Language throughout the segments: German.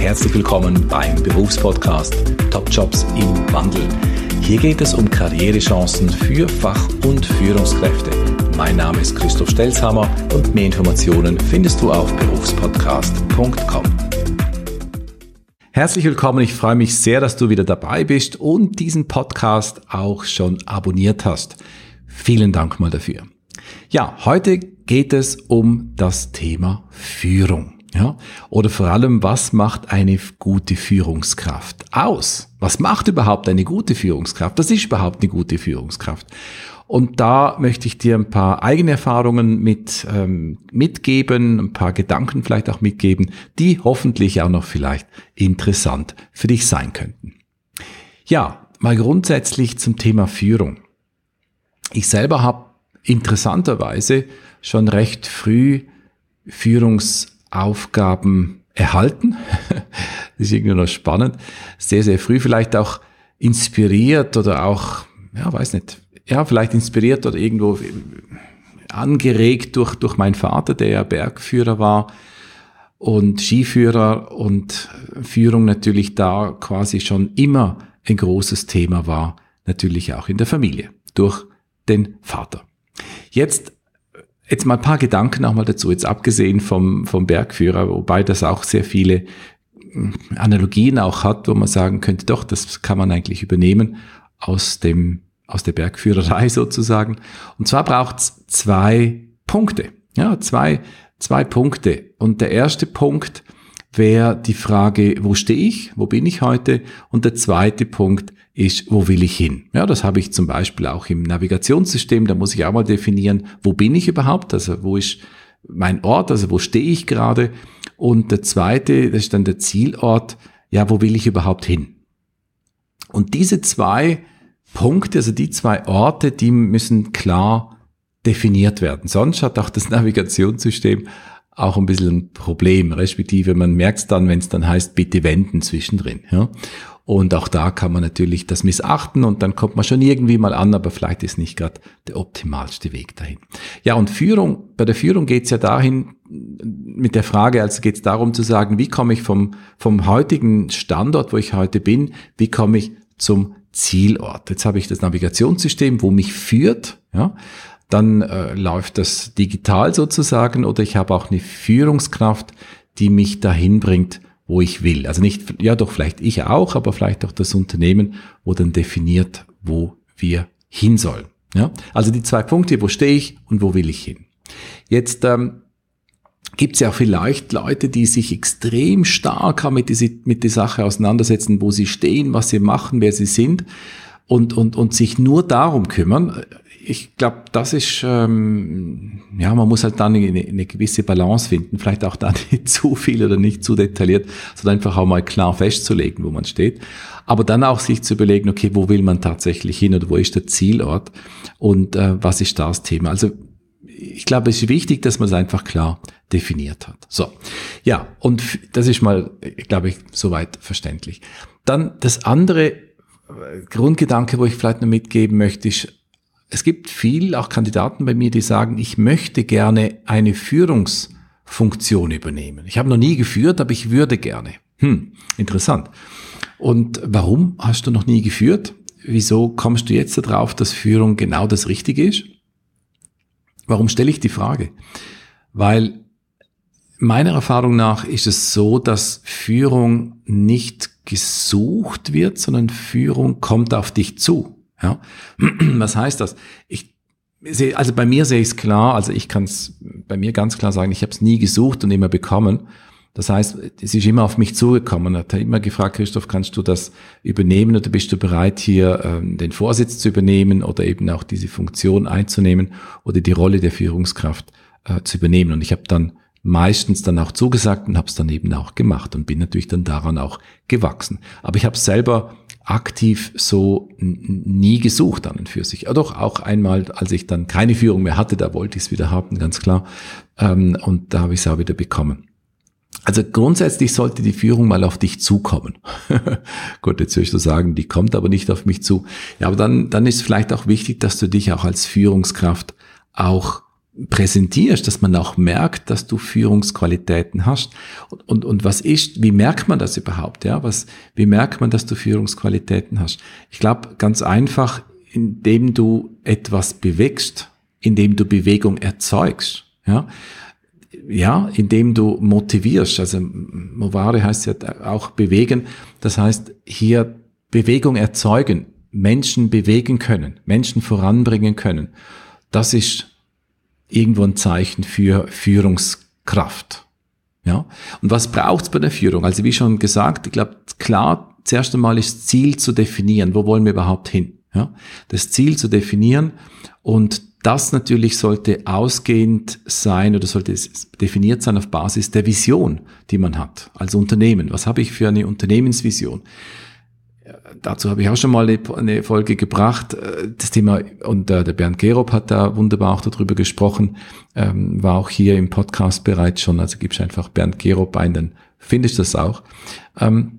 herzlich willkommen beim Berufspodcast Top Jobs im Wandel. Hier geht es um Karrierechancen für Fach- und Führungskräfte. Mein Name ist Christoph Stelzhammer und mehr Informationen findest du auf berufspodcast.com. Herzlich willkommen, ich freue mich sehr, dass du wieder dabei bist und diesen Podcast auch schon abonniert hast. Vielen Dank mal dafür. Ja, heute geht es um das Thema Führung. Ja? Oder vor allem, was macht eine gute Führungskraft aus? Was macht überhaupt eine gute Führungskraft? Was ist überhaupt eine gute Führungskraft? Und da möchte ich dir ein paar eigene Erfahrungen mit, ähm, mitgeben, ein paar Gedanken vielleicht auch mitgeben, die hoffentlich auch noch vielleicht interessant für dich sein könnten. Ja, mal grundsätzlich zum Thema Führung. Ich selber habe interessanterweise schon recht früh Führungs Aufgaben erhalten. das ist irgendwie noch spannend. Sehr, sehr früh vielleicht auch inspiriert oder auch, ja, weiß nicht, ja, vielleicht inspiriert oder irgendwo angeregt durch, durch meinen Vater, der ja Bergführer war und Skiführer und Führung natürlich da quasi schon immer ein großes Thema war, natürlich auch in der Familie, durch den Vater. Jetzt Jetzt mal ein paar Gedanken nochmal dazu, jetzt abgesehen vom, vom Bergführer, wobei das auch sehr viele hm, Analogien auch hat, wo man sagen könnte, doch, das kann man eigentlich übernehmen aus dem, aus der Bergführerei sozusagen. Und zwar braucht's zwei Punkte. Ja, zwei, zwei Punkte. Und der erste Punkt, wäre die Frage, wo stehe ich, wo bin ich heute? Und der zweite Punkt ist, wo will ich hin? Ja, das habe ich zum Beispiel auch im Navigationssystem, da muss ich auch mal definieren, wo bin ich überhaupt, also wo ist mein Ort, also wo stehe ich gerade? Und der zweite, das ist dann der Zielort, ja, wo will ich überhaupt hin? Und diese zwei Punkte, also die zwei Orte, die müssen klar definiert werden. Sonst hat auch das Navigationssystem auch ein bisschen ein Problem, respektive man merkt es dann, wenn es dann heißt, bitte wenden zwischendrin. Ja? Und auch da kann man natürlich das missachten und dann kommt man schon irgendwie mal an, aber vielleicht ist nicht gerade der optimalste Weg dahin. Ja, und Führung, bei der Führung geht es ja dahin, mit der Frage, also geht es darum zu sagen, wie komme ich vom, vom heutigen Standort, wo ich heute bin, wie komme ich zum Zielort. Jetzt habe ich das Navigationssystem, wo mich führt. Ja? dann äh, läuft das digital sozusagen oder ich habe auch eine Führungskraft, die mich dahin bringt, wo ich will. Also nicht, ja doch, vielleicht ich auch, aber vielleicht auch das Unternehmen, wo dann definiert, wo wir hin sollen. Ja? Also die zwei Punkte, wo stehe ich und wo will ich hin. Jetzt ähm, gibt es ja vielleicht Leute, die sich extrem stark mit, diese, mit der Sache auseinandersetzen, wo sie stehen, was sie machen, wer sie sind und, und, und sich nur darum kümmern ich glaube, das ist, ähm, ja, man muss halt dann eine, eine, gewisse Balance finden, vielleicht auch dann nicht zu viel oder nicht zu detailliert, sondern einfach auch mal klar festzulegen, wo man steht. Aber dann auch sich zu überlegen, okay, wo will man tatsächlich hin oder wo ist der Zielort und äh, was ist das Thema? Also ich glaube, es ist wichtig, dass man es einfach klar definiert hat. So, ja, und das ist mal, glaube ich, soweit verständlich. Dann das andere äh, Grundgedanke, wo ich vielleicht noch mitgeben möchte, ist, es gibt viel, auch Kandidaten bei mir, die sagen, ich möchte gerne eine Führungsfunktion übernehmen. Ich habe noch nie geführt, aber ich würde gerne. Hm, interessant. Und warum hast du noch nie geführt? Wieso kommst du jetzt darauf, dass Führung genau das Richtige ist? Warum stelle ich die Frage? Weil meiner Erfahrung nach ist es so, dass Führung nicht gesucht wird, sondern Führung kommt auf dich zu. Ja? Was heißt das? Ich sehe, also bei mir sehe ich es klar, also ich kann es bei mir ganz klar sagen, ich habe es nie gesucht und immer bekommen. Das heißt, es ist immer auf mich zugekommen, hat immer gefragt, Christoph, kannst du das übernehmen oder bist du bereit, hier ähm, den Vorsitz zu übernehmen oder eben auch diese Funktion einzunehmen oder die Rolle der Führungskraft äh, zu übernehmen. Und ich habe dann meistens dann auch zugesagt und habe es dann eben auch gemacht und bin natürlich dann daran auch gewachsen. Aber ich habe es selber aktiv so nie gesucht an und für sich. Ja, doch auch einmal, als ich dann keine Führung mehr hatte, da wollte ich es wieder haben, ganz klar. Ähm, und da habe ich es auch wieder bekommen. Also grundsätzlich sollte die Führung mal auf dich zukommen. Gut, jetzt würde ich so sagen, die kommt aber nicht auf mich zu. Ja, aber dann, dann ist vielleicht auch wichtig, dass du dich auch als Führungskraft auch präsentierst, dass man auch merkt, dass du Führungsqualitäten hast. Und, und, und was ist, wie merkt man das überhaupt? Ja, was, wie merkt man, dass du Führungsqualitäten hast? Ich glaube, ganz einfach, indem du etwas bewegst, indem du Bewegung erzeugst. Ja, ja indem du motivierst. Also, Movare heißt ja auch bewegen. Das heißt, hier Bewegung erzeugen, Menschen bewegen können, Menschen voranbringen können. Das ist irgendwo ein Zeichen für Führungskraft. Ja? Und was braucht es bei der Führung? Also wie schon gesagt, ich glaube, klar, zuerst einmal ist Ziel zu definieren. Wo wollen wir überhaupt hin? Ja? Das Ziel zu definieren und das natürlich sollte ausgehend sein oder sollte definiert sein auf Basis der Vision, die man hat als Unternehmen. Was habe ich für eine Unternehmensvision? dazu habe ich auch schon mal eine, Folge gebracht. Äh, das Thema, und äh, der Bernd Gerob hat da wunderbar auch darüber gesprochen, ähm, war auch hier im Podcast bereits schon. Also gibst einfach Bernd Gerob ein, dann findest du das auch. Ähm,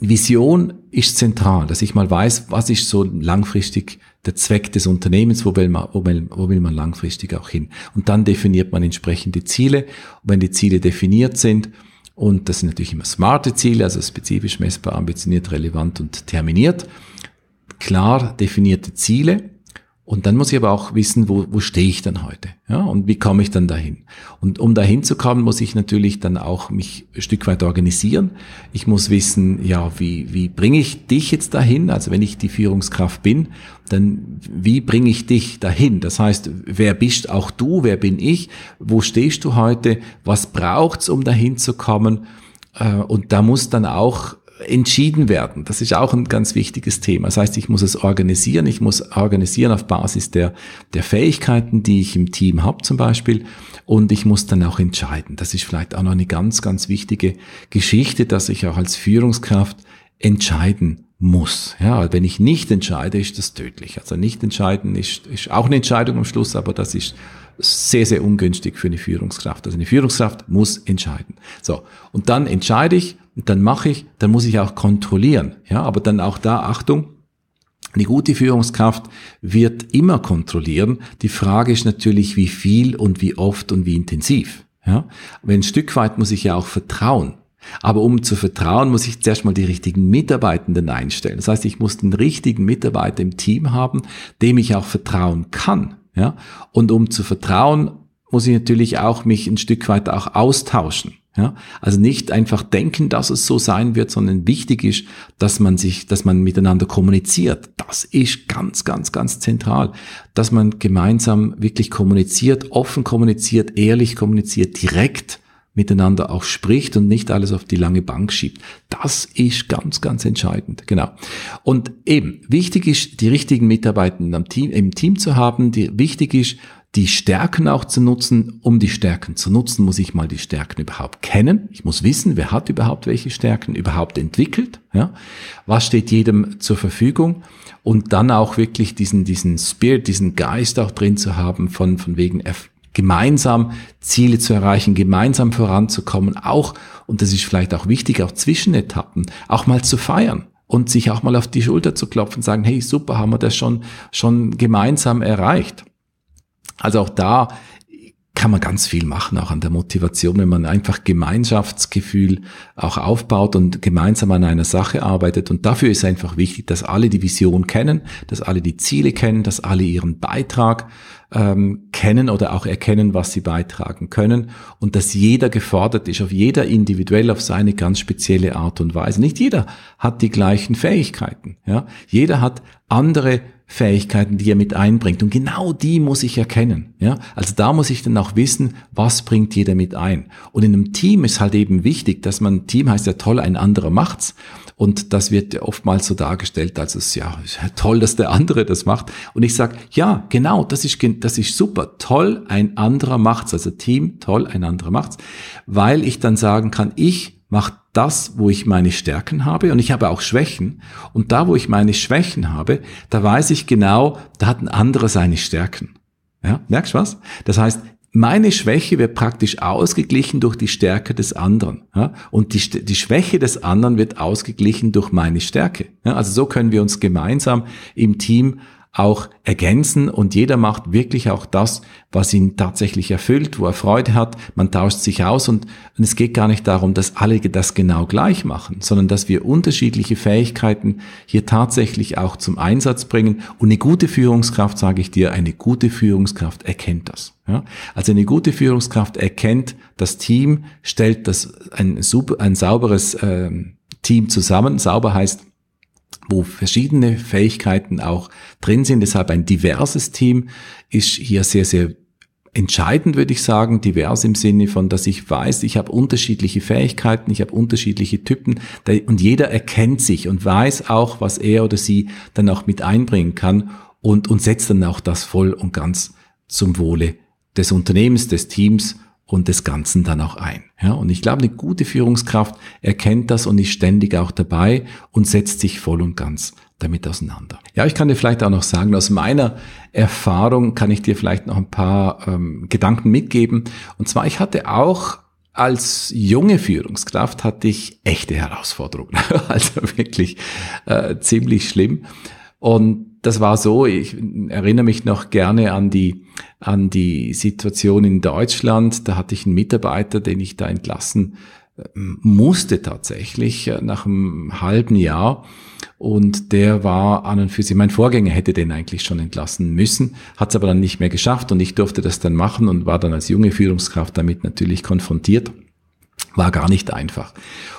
Vision ist zentral, dass ich mal weiß, was ist so langfristig der Zweck des Unternehmens, wo will man, wo will, wo will man langfristig auch hin. Und dann definiert man entsprechende Ziele. Und wenn die Ziele definiert sind, und das sind natürlich immer smarte Ziele, also spezifisch messbar, ambitioniert, relevant und terminiert. Klar definierte Ziele und dann muss ich aber auch wissen, wo, wo stehe ich dann heute? Ja, und wie komme ich dann dahin? Und um dahin zu kommen, muss ich natürlich dann auch mich ein Stück weit organisieren. Ich muss wissen, ja, wie, wie bringe ich dich jetzt dahin? Also wenn ich die Führungskraft bin, dann wie bringe ich dich dahin? Das heißt, wer bist auch du? Wer bin ich? Wo stehst du heute? Was braucht's, um dahin zu kommen? Äh, und da muss dann auch entschieden werden. Das ist auch ein ganz wichtiges Thema. Das heißt, ich muss es organisieren. Ich muss organisieren auf Basis der, der Fähigkeiten, die ich im Team habe zum Beispiel. Und ich muss dann auch entscheiden. Das ist vielleicht auch noch eine ganz, ganz wichtige Geschichte, dass ich auch als Führungskraft entscheiden muss. Ja, weil wenn ich nicht entscheide, ist das tödlich. Also nicht entscheiden ist, ist auch eine Entscheidung am Schluss, aber das ist sehr, sehr ungünstig für eine Führungskraft. Also eine Führungskraft muss entscheiden. So. Und dann entscheide ich, und dann mache ich, dann muss ich auch kontrollieren. Ja, aber dann auch da Achtung. Eine gute Führungskraft wird immer kontrollieren. Die Frage ist natürlich, wie viel und wie oft und wie intensiv. Ja, wenn ein Stück weit muss ich ja auch vertrauen. Aber um zu vertrauen, muss ich zuerst mal die richtigen Mitarbeitenden einstellen. Das heißt, ich muss den richtigen Mitarbeiter im Team haben, dem ich auch vertrauen kann. Ja? Und um zu vertrauen, muss ich natürlich auch mich ein Stück weit auch austauschen. Ja? Also nicht einfach denken, dass es so sein wird, sondern wichtig ist, dass man sich, dass man miteinander kommuniziert. Das ist ganz, ganz, ganz zentral, dass man gemeinsam wirklich kommuniziert, offen kommuniziert, ehrlich kommuniziert, direkt miteinander auch spricht und nicht alles auf die lange Bank schiebt. Das ist ganz, ganz entscheidend. Genau. Und eben, wichtig ist, die richtigen Mitarbeitenden am Team, im Team zu haben. Die, wichtig ist, die Stärken auch zu nutzen. Um die Stärken zu nutzen, muss ich mal die Stärken überhaupt kennen. Ich muss wissen, wer hat überhaupt welche Stärken überhaupt entwickelt. Ja? Was steht jedem zur Verfügung? Und dann auch wirklich diesen, diesen Spirit, diesen Geist auch drin zu haben von, von wegen F gemeinsam Ziele zu erreichen, gemeinsam voranzukommen, auch, und das ist vielleicht auch wichtig, auch Zwischenetappen, auch mal zu feiern und sich auch mal auf die Schulter zu klopfen und sagen, hey, super, haben wir das schon, schon gemeinsam erreicht. Also auch da kann man ganz viel machen, auch an der Motivation, wenn man einfach Gemeinschaftsgefühl auch aufbaut und gemeinsam an einer Sache arbeitet. Und dafür ist einfach wichtig, dass alle die Vision kennen, dass alle die Ziele kennen, dass alle ihren Beitrag ähm, kennen oder auch erkennen, was sie beitragen können und dass jeder gefordert ist, auf jeder individuell auf seine ganz spezielle Art und Weise. Nicht jeder hat die gleichen Fähigkeiten. Ja? Jeder hat andere Fähigkeiten, die er mit einbringt. Und genau die muss ich erkennen. Ja? Also da muss ich dann auch wissen, was bringt jeder mit ein. Und in einem Team ist halt eben wichtig, dass man, Team heißt ja toll, ein anderer macht's. Und das wird oftmals so dargestellt, als es ja toll, dass der andere das macht. Und ich sage, ja, genau, das ist, das ist super, toll, ein anderer macht's, also Team, toll, ein anderer macht's, weil ich dann sagen kann, ich mache das, wo ich meine Stärken habe und ich habe auch Schwächen. Und da, wo ich meine Schwächen habe, da weiß ich genau, da hat ein anderer seine Stärken. Ja, merkst du was? Das heißt, meine Schwäche wird praktisch ausgeglichen durch die Stärke des anderen. Ja? Und die, die Schwäche des anderen wird ausgeglichen durch meine Stärke. Ja? Also so können wir uns gemeinsam im Team auch ergänzen und jeder macht wirklich auch das, was ihn tatsächlich erfüllt, wo er Freude hat. Man tauscht sich aus und, und es geht gar nicht darum, dass alle das genau gleich machen, sondern dass wir unterschiedliche Fähigkeiten hier tatsächlich auch zum Einsatz bringen. Und eine gute Führungskraft, sage ich dir, eine gute Führungskraft erkennt das. Ja? Also eine gute Führungskraft erkennt das Team, stellt das ein, super, ein sauberes ähm, Team zusammen. Sauber heißt, wo verschiedene Fähigkeiten auch drin sind. Deshalb ein diverses Team ist hier sehr, sehr entscheidend, würde ich sagen, divers im Sinne von, dass ich weiß, ich habe unterschiedliche Fähigkeiten, ich habe unterschiedliche Typen und jeder erkennt sich und weiß auch, was er oder sie dann auch mit einbringen kann und, und setzt dann auch das voll und ganz zum Wohle des Unternehmens, des Teams und des Ganzen dann auch ein. Ja, und ich glaube, eine gute Führungskraft erkennt das und ist ständig auch dabei und setzt sich voll und ganz damit auseinander. Ja, ich kann dir vielleicht auch noch sagen, aus meiner Erfahrung kann ich dir vielleicht noch ein paar ähm, Gedanken mitgeben. Und zwar, ich hatte auch als junge Führungskraft hatte ich echte Herausforderungen, also wirklich äh, ziemlich schlimm. Und das war so, ich erinnere mich noch gerne an die, an die Situation in Deutschland. Da hatte ich einen Mitarbeiter, den ich da entlassen äh, musste tatsächlich äh, nach einem halben Jahr. Und der war an und für sich, mein Vorgänger hätte den eigentlich schon entlassen müssen, hat es aber dann nicht mehr geschafft und ich durfte das dann machen und war dann als junge Führungskraft damit natürlich konfrontiert war gar nicht einfach.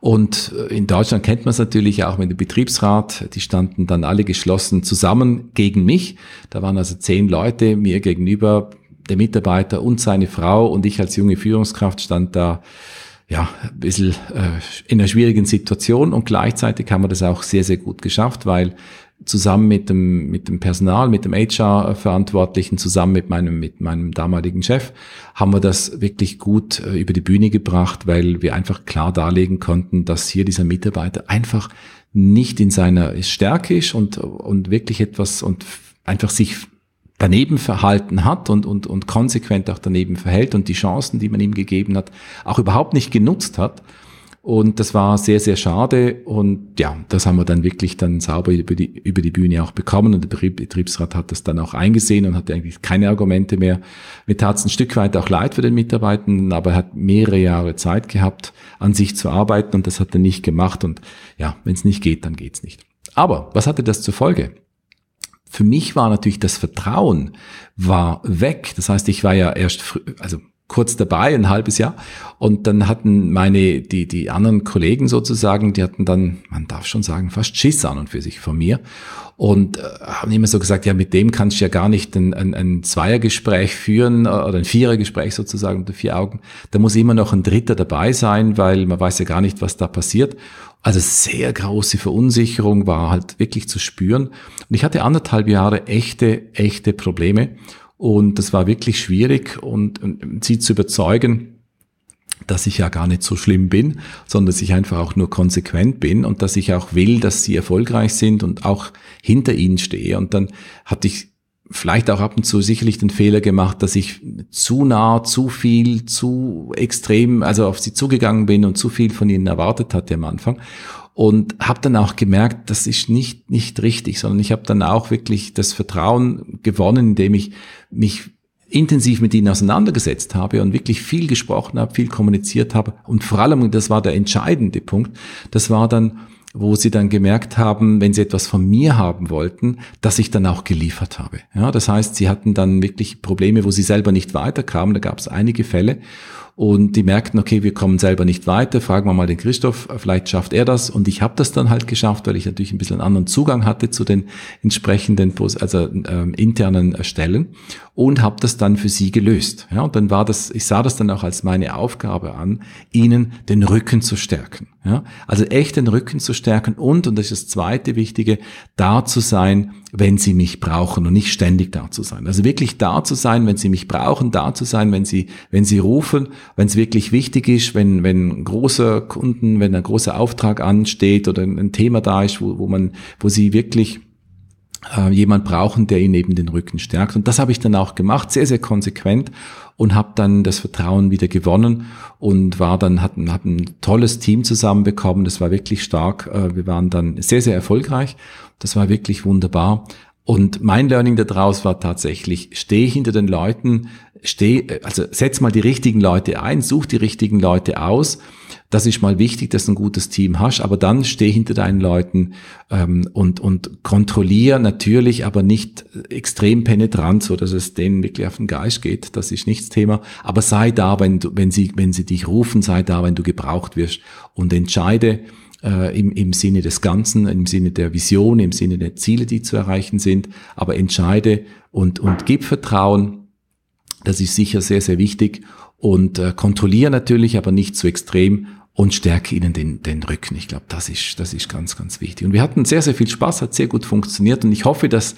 Und äh, in Deutschland kennt man es natürlich auch mit dem Betriebsrat. Die standen dann alle geschlossen zusammen gegen mich. Da waren also zehn Leute mir gegenüber, der Mitarbeiter und seine Frau und ich als junge Führungskraft stand da ja, ein bisschen äh, in einer schwierigen Situation und gleichzeitig haben wir das auch sehr, sehr gut geschafft, weil zusammen mit dem, mit dem Personal, mit dem HR-Verantwortlichen, zusammen mit meinem, mit meinem damaligen Chef, haben wir das wirklich gut äh, über die Bühne gebracht, weil wir einfach klar darlegen konnten, dass hier dieser Mitarbeiter einfach nicht in seiner Stärke ist und, und wirklich etwas und einfach sich daneben verhalten hat und, und, und konsequent auch daneben verhält und die Chancen, die man ihm gegeben hat, auch überhaupt nicht genutzt hat. Und das war sehr, sehr schade. Und ja, das haben wir dann wirklich dann sauber über die, über die Bühne auch bekommen. Und der Betriebsrat hat das dann auch eingesehen und hatte eigentlich keine Argumente mehr. Mir tat es ein Stück weit auch leid für den Mitarbeitenden, aber er hat mehrere Jahre Zeit gehabt, an sich zu arbeiten und das hat er nicht gemacht. Und ja, wenn es nicht geht, dann geht es nicht. Aber was hatte das zur Folge? Für mich war natürlich das Vertrauen war weg. Das heißt, ich war ja erst, früh, also kurz dabei, ein halbes Jahr. Und dann hatten meine, die, die anderen Kollegen sozusagen, die hatten dann, man darf schon sagen, fast Schiss an und für sich von mir. Und äh, haben immer so gesagt, ja, mit dem kannst du ja gar nicht ein, ein, ein Zweiergespräch führen äh, oder ein Vierergespräch sozusagen unter vier Augen. Da muss immer noch ein Dritter dabei sein, weil man weiß ja gar nicht, was da passiert. Also sehr große Verunsicherung war halt wirklich zu spüren. Und ich hatte anderthalb Jahre echte, echte Probleme. Und das war wirklich schwierig und, und sie zu überzeugen, dass ich ja gar nicht so schlimm bin, sondern dass ich einfach auch nur konsequent bin und dass ich auch will, dass sie erfolgreich sind und auch hinter ihnen stehe. Und dann hatte ich vielleicht auch ab und zu sicherlich den Fehler gemacht, dass ich zu nah, zu viel, zu extrem, also auf sie zugegangen bin und zu viel von ihnen erwartet hatte am Anfang und habe dann auch gemerkt, das ist nicht nicht richtig, sondern ich habe dann auch wirklich das Vertrauen gewonnen, indem ich mich intensiv mit ihnen auseinandergesetzt habe und wirklich viel gesprochen habe, viel kommuniziert habe und vor allem, das war der entscheidende Punkt, das war dann, wo sie dann gemerkt haben, wenn sie etwas von mir haben wollten, dass ich dann auch geliefert habe. Ja, das heißt, sie hatten dann wirklich Probleme, wo sie selber nicht weiterkamen, da gab es einige Fälle und die merkten, okay, wir kommen selber nicht weiter, fragen wir mal den Christoph, vielleicht schafft er das. Und ich habe das dann halt geschafft, weil ich natürlich ein bisschen einen anderen Zugang hatte zu den entsprechenden, also ähm, internen Stellen und habe das dann für sie gelöst. Ja, und dann war das, ich sah das dann auch als meine Aufgabe an, ihnen den Rücken zu stärken. Ja, also echt den Rücken zu stärken und, und das ist das zweite Wichtige, da zu sein, wenn sie mich brauchen und nicht ständig da zu sein. Also wirklich da zu sein, wenn sie mich brauchen, da zu sein, wenn sie, wenn sie rufen wenn es wirklich wichtig ist, wenn, wenn großer Kunden, wenn ein großer Auftrag ansteht oder ein Thema da ist, wo, wo man, wo sie wirklich äh, jemand brauchen, der ihnen eben den Rücken stärkt. Und das habe ich dann auch gemacht, sehr, sehr konsequent und habe dann das Vertrauen wieder gewonnen und war dann, hat, hat ein tolles Team zusammenbekommen. Das war wirklich stark. Äh, wir waren dann sehr, sehr erfolgreich. Das war wirklich wunderbar. Und mein Learning daraus war tatsächlich, steh hinter den Leuten, steh, also setz mal die richtigen Leute ein, such die richtigen Leute aus. Das ist mal wichtig, dass du ein gutes Team hast, aber dann steh hinter deinen Leuten ähm, und, und kontrollier natürlich, aber nicht extrem penetrant, so dass es denen wirklich auf den Geist geht. Das ist nichts Thema. Aber sei da, wenn, du, wenn, sie, wenn sie dich rufen, sei da, wenn du gebraucht wirst und entscheide, äh, im, im Sinne des Ganzen, im Sinne der Vision, im Sinne der Ziele, die zu erreichen sind, aber entscheide und, und gib Vertrauen. Das ist sicher sehr, sehr wichtig und äh, kontrolliere natürlich, aber nicht zu extrem und stärke ihnen den, den Rücken. Ich glaube, das ist, das ist ganz, ganz wichtig. Und wir hatten sehr, sehr viel Spaß, hat sehr gut funktioniert und ich hoffe, dass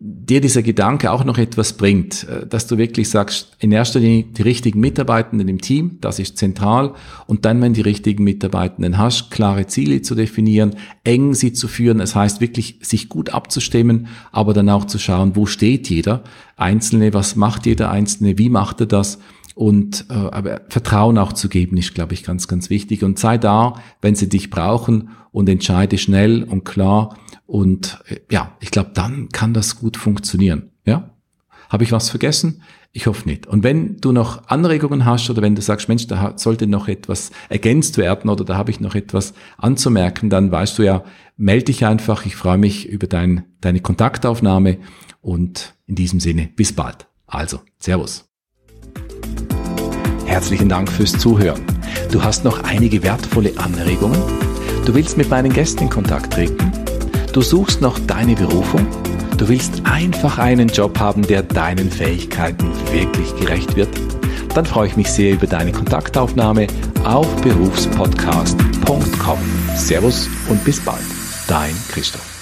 dir dieser Gedanke auch noch etwas bringt, äh, dass du wirklich sagst, in erster Linie die richtigen Mitarbeitenden im Team, das ist zentral. Und dann, wenn die richtigen Mitarbeitenden hast, klare Ziele zu definieren, eng sie zu führen. Es das heißt wirklich, sich gut abzustimmen, aber dann auch zu schauen, wo steht jeder Einzelne, was macht jeder Einzelne, wie macht er das? Und äh, aber Vertrauen auch zu geben ist, glaube ich, ganz, ganz wichtig. Und sei da, wenn sie dich brauchen und entscheide schnell und klar. Und äh, ja, ich glaube, dann kann das gut funktionieren. Ja, habe ich was vergessen? Ich hoffe nicht. Und wenn du noch Anregungen hast oder wenn du sagst, Mensch, da sollte noch etwas ergänzt werden oder da habe ich noch etwas anzumerken, dann weißt du ja, melde dich einfach. Ich freue mich über dein, deine Kontaktaufnahme und in diesem Sinne, bis bald. Also, Servus. Herzlichen Dank fürs Zuhören. Du hast noch einige wertvolle Anregungen? Du willst mit meinen Gästen in Kontakt treten? Du suchst noch deine Berufung? Du willst einfach einen Job haben, der deinen Fähigkeiten wirklich gerecht wird? Dann freue ich mich sehr über deine Kontaktaufnahme auf berufspodcast.com. Servus und bis bald. Dein Christoph.